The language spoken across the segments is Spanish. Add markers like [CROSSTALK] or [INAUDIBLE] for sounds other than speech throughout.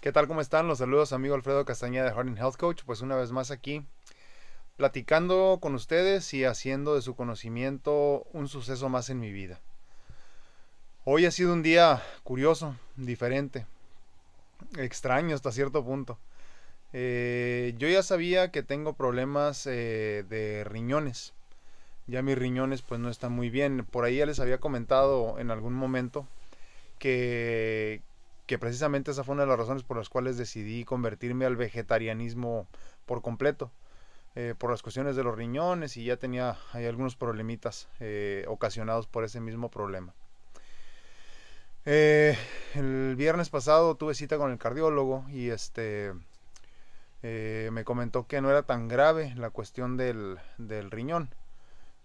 ¿Qué tal? ¿Cómo están? Los saludos amigo Alfredo Castañeda de Harding Health Coach. Pues una vez más aquí platicando con ustedes y haciendo de su conocimiento un suceso más en mi vida. Hoy ha sido un día curioso, diferente, extraño hasta cierto punto. Eh, yo ya sabía que tengo problemas eh, de riñones ya mis riñones pues no están muy bien. Por ahí ya les había comentado en algún momento que, precisamente esa fue una de las razones por las cuales decidí convertirme al vegetarianismo por completo. Eh, por las cuestiones de los riñones y ya tenía hay algunos problemitas eh, ocasionados por ese mismo problema. Eh, el viernes pasado tuve cita con el cardiólogo y este me comentó que no era tan grave la cuestión del, del riñón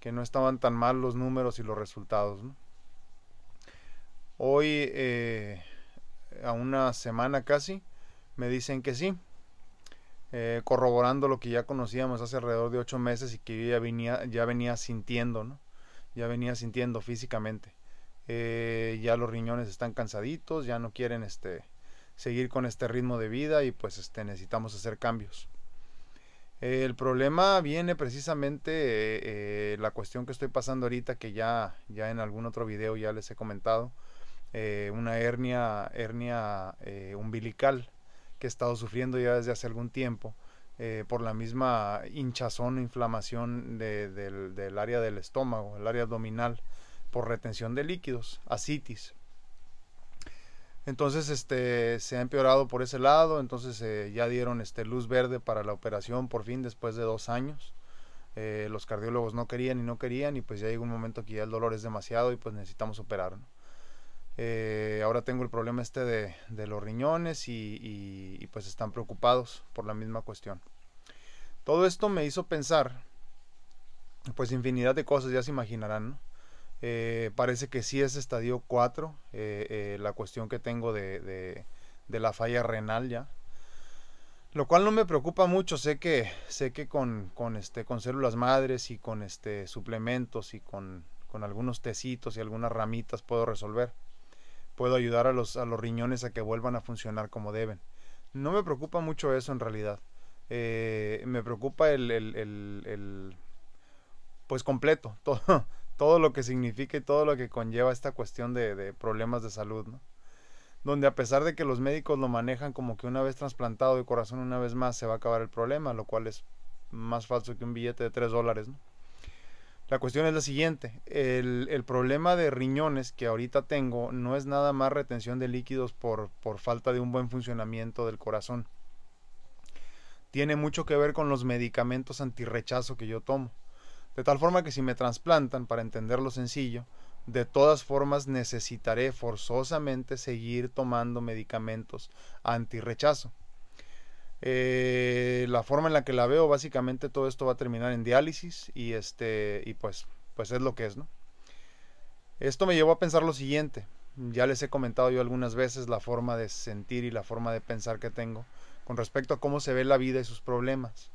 que no estaban tan mal los números y los resultados. Hoy, eh, a una semana casi, me dicen que sí, eh, corroborando lo que ya conocíamos hace alrededor de ocho meses y que ya venía, ya venía sintiendo, ¿no? ya venía sintiendo físicamente. Eh, ya los riñones están cansaditos, ya no quieren este, seguir con este ritmo de vida y pues este, necesitamos hacer cambios el problema viene precisamente eh, la cuestión que estoy pasando ahorita, que ya, ya en algún otro video ya les he comentado, eh, una hernia, hernia eh, umbilical que he estado sufriendo ya desde hace algún tiempo. por la misma hinchazón inflamación del, del área del estómago, el área abdominal, por retención de líquidos, asitis, entonces, este, se ha empeorado por ese lado, entonces eh, ya dieron este, luz verde para la operación por fin después de dos años. Eh, los cardiólogos no querían y no querían y pues ya llegó un momento que ya el dolor es demasiado y pues necesitamos operar. Eh, ahora tengo el problema este de, los riñones y, y, pues están preocupados por la misma cuestión. Todo esto me hizo pensar pues infinidad de cosas, ya se imaginarán, ¿no? Eh, parece que sí es estadio 4, eh, eh, la cuestión que tengo de, la falla renal ya. Lo cual no me preocupa mucho, sé que, sé que con, este, con células madres y con este, suplementos y con, algunos tecitos y algunas ramitas puedo resolver. Puedo ayudar a los, a los riñones a que vuelvan a funcionar como deben. No me preocupa mucho eso en realidad. me preocupa el, el, el, pues completo, [LAUGHS] todo, todo lo que significa y todo lo que conlleva esta cuestión de, problemas de salud, Donde a pesar de que los médicos lo manejan como que una vez trasplantado el corazón una vez más se va a acabar el problema, lo cual es más falso que un billete de 3 dólares, La cuestión es la siguiente, el, problema de riñones que ahorita tengo no es nada más retención de líquidos por, por falta de un buen funcionamiento del corazón. Tiene mucho que ver con los medicamentos antirrechazo que yo tomo. De tal forma que si me trasplantan, para entenderlo sencillo, de todas formas necesitaré forzosamente seguir tomando medicamentos antirrechazo. Eh, la forma en la que la veo, básicamente todo esto va a terminar en diálisis y, este, y pues, pues es lo que es, ¿no? Esto me llevó a pensar lo siguiente. Ya les he comentado yo algunas veces la forma de sentir y la forma de pensar que tengo con respecto a cómo se ve la vida y sus problemas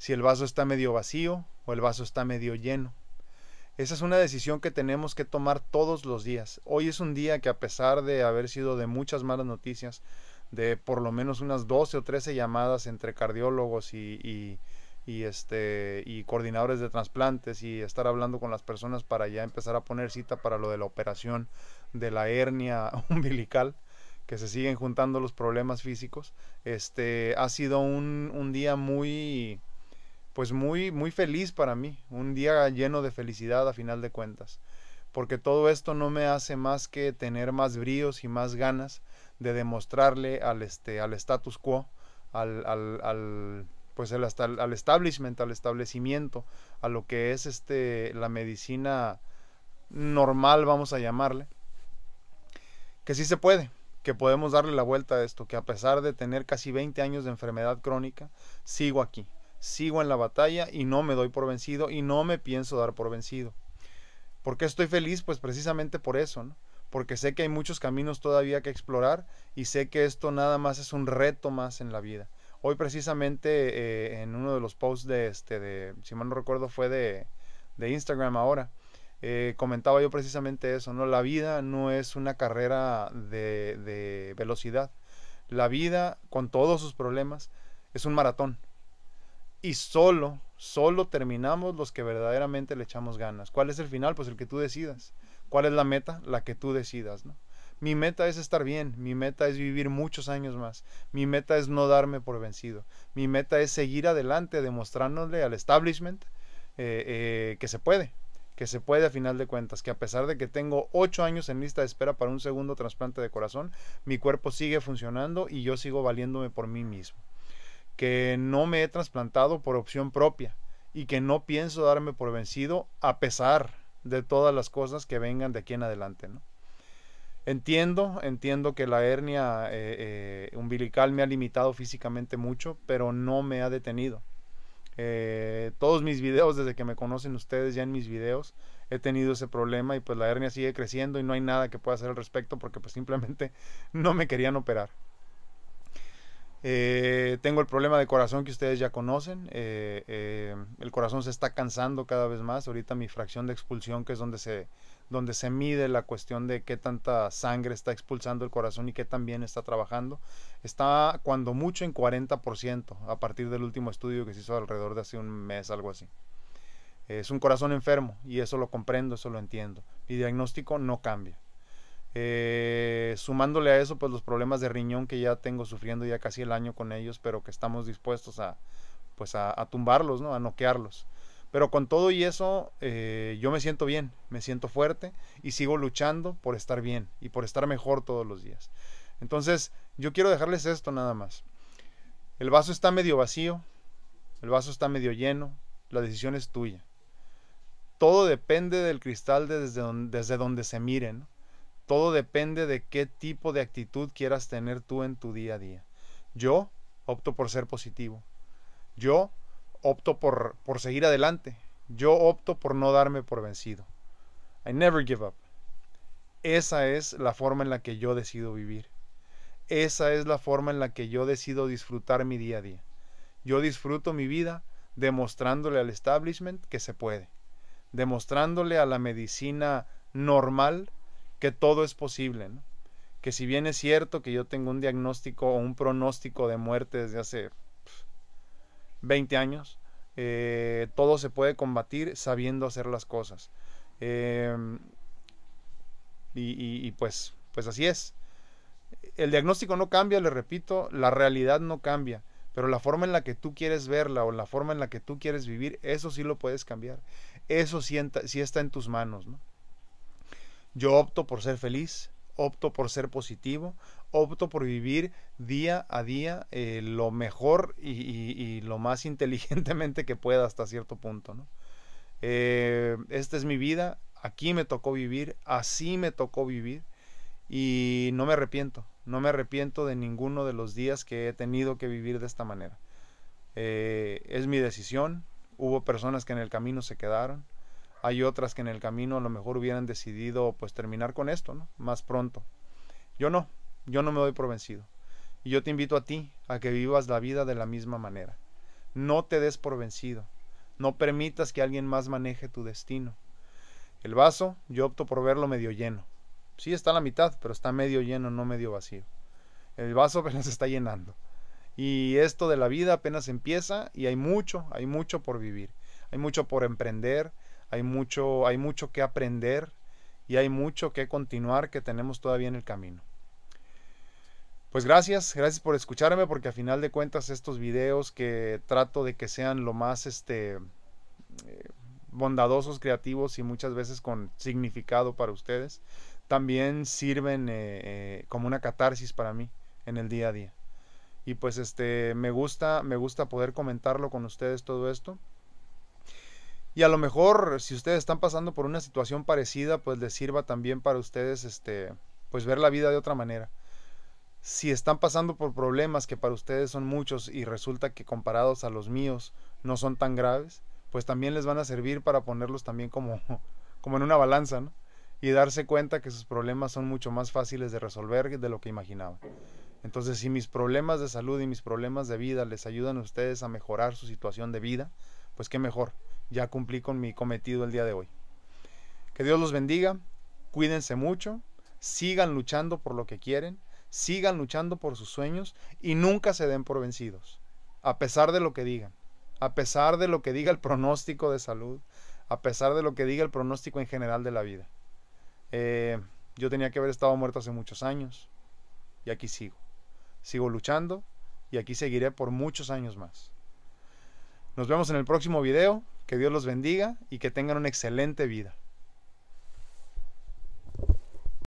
si el vaso está medio vacío o el vaso está medio lleno. Esa es una decisión que tenemos que tomar todos los días. Hoy es un día que a pesar de haber sido de muchas malas noticias, de por lo menos unas 12 o 13 llamadas entre cardiólogos y, y, este, y coordinadores de trasplantes y estar hablando con las personas para ya empezar a poner cita para lo de la operación de la hernia [LAUGHS] umbilical que se siguen juntando los problemas físicos. Este ha sido un, un día muy pues muy, muy feliz para mí, un día lleno de felicidad a final de cuentas, porque todo esto no me hace más que tener más bríos y más ganas de demostrarle al, este, al status quo, al, al, al pues al establishment, al establecimiento, a lo que es este, la medicina normal, vamos a llamarle, que sí se puede, que podemos darle la vuelta a esto, que a pesar de tener casi 20 años de enfermedad crónica, sigo aquí, sigo en la batalla y no me doy por vencido y no me pienso dar por vencido. ¿Por qué estoy feliz? Pues precisamente por eso, ¿no? porque sé que hay muchos caminos todavía que explorar y sé que esto nada más es un reto más en la vida. Hoy precisamente eh, en uno de los posts de este, de, si mal no recuerdo fue de, de Instagram ahora, eh, comentaba yo precisamente eso, ¿no? La vida no es una carrera de, de velocidad. La vida, con todos sus problemas, es un maratón y solo, solo terminamos los que verdaderamente le echamos ganas. ¿Cuál es el final? Pues el que tú decidas. ¿Cuál es la meta? La que tú decidas, ¿no? Mi meta es estar bien, mi meta es vivir muchos años más, mi meta es no darme por vencido, mi meta es seguir adelante, demostrándole al establishment eh, eh, que se puede, que se puede a final de cuentas, que a pesar de que tengo ocho años en lista de espera para un segundo trasplante de corazón, mi cuerpo sigue funcionando y yo sigo valiéndome por mí mismo que no me he trasplantado por opción propia y que no pienso darme por vencido a pesar de todas las cosas que vengan de aquí en adelante. Entiendo, entiendo que la hernia eh, eh, umbilical me ha limitado físicamente mucho, pero no me ha detenido. Eh, todos mis videos, desde que me conocen ustedes ya en mis videos, he tenido ese problema y pues la hernia sigue creciendo y no hay nada que pueda hacer al respecto porque pues simplemente [LAUGHS] no me querían operar. Eh, tengo el problema de corazón que ustedes ya conocen. Eh, eh, el corazón se está cansando cada vez más. Ahorita mi fracción de expulsión, que es donde se, donde se mide la cuestión de qué tanta sangre está expulsando el corazón y qué tan bien está trabajando, está cuando mucho en 40% a partir del último estudio que se hizo alrededor de hace un mes, algo así. Es un corazón enfermo y eso lo comprendo, eso lo entiendo. Mi diagnóstico no cambia. Eh, sumándole a eso, pues los problemas de riñón que ya tengo sufriendo ya casi el año con ellos, pero que estamos dispuestos a, pues a, tumbarlos, ¿no? A noquearlos. Pero con todo y eso, eh, yo me siento bien, me siento fuerte y sigo luchando por estar bien y por estar mejor todos los días. Entonces, yo quiero dejarles esto nada más. El vaso está medio vacío, el vaso está medio lleno, la decisión es tuya. Todo depende del cristal desde donde, desde donde se miren. ¿no? Todo depende de qué tipo de actitud quieras tener tú en tu día a día. Yo opto por ser positivo. Yo opto por, por seguir adelante. Yo opto por no darme por vencido. I never give up. Esa es la forma en la que yo decido vivir. Esa es la forma en la que yo decido disfrutar mi día a día. Yo disfruto mi vida demostrándole al establishment que se puede, demostrándole a la medicina normal que todo es posible, ¿no? que si bien es cierto que yo tengo un diagnóstico o un pronóstico de muerte desde hace 20 años, eh, todo se puede combatir sabiendo hacer las cosas. Em, y, pues, pues así es. El diagnóstico no cambia, le repito, la realidad no cambia, pero la forma en la que tú quieres verla o la forma en la que tú quieres vivir, eso sí lo puedes cambiar. Eso sí, sí está en tus manos, ¿no? Yo opto por ser feliz, opto por ser positivo, opto por vivir día a día eh, lo mejor y, lo más [LAUGHS] inteligentemente que pueda hasta cierto punto. ¿no? Eh, esta es mi vida, aquí me tocó vivir, así me tocó vivir y no me arrepiento, no me arrepiento de ninguno de los días que he tenido que vivir de esta manera. Eh, es mi decisión, hubo personas que en el camino se quedaron, hay otras que en el camino a lo mejor hubieran decidido pues terminar con esto, ¿no? Más pronto. Yo no, yo no me doy por vencido. Y yo te invito a ti a que vivas la vida de la misma manera. No te des por vencido. No permitas que alguien más maneje tu destino. El vaso, yo opto por verlo medio lleno. Sí está a la mitad, pero está medio lleno, no medio vacío. El vaso [LAUGHS] apenas está llenando. Y esto de la vida apenas empieza y hay mucho, hay mucho por vivir. Hay mucho por emprender, hay mucho, hay mucho que aprender y hay mucho que continuar que tenemos todavía en el camino. Pues gracias, gracias por escucharme porque a final de cuentas estos videos que trato de que sean lo más este eh, bondadosos, creativos y muchas veces con significado para ustedes, también sirven eh, eh, como una catarsis para mí en el día a día. Y pues este me gusta, me gusta poder comentarlo con ustedes todo esto. Y a lo mejor si ustedes están pasando por una situación parecida, pues les sirva también para ustedes este pues ver la vida de otra manera. Si están pasando por problemas que para ustedes son muchos y resulta que comparados a los míos no son tan graves, pues también les van a servir para ponerlos también como [LAUGHS] como en una balanza, Y darse cuenta que sus problemas son mucho más fáciles de resolver de lo que imaginaban. Entonces, si mis problemas de salud y mis problemas de vida les ayudan a ustedes a mejorar su situación de vida, pues qué mejor ya cumplí con mi cometido el día de hoy. Que Dios los bendiga, cuídense mucho, sigan luchando por lo que quieren, sigan luchando por sus sueños y nunca se den por vencidos, a pesar de lo que digan, a pesar de lo que diga el pronóstico de salud, a pesar de lo que diga el pronóstico en general de la vida. Eh, yo tenía que haber estado muerto hace muchos años y aquí sigo. Sigo luchando y aquí seguiré por muchos años más. Nos vemos en el próximo video. Que Dios los bendiga y que tengan una excelente vida.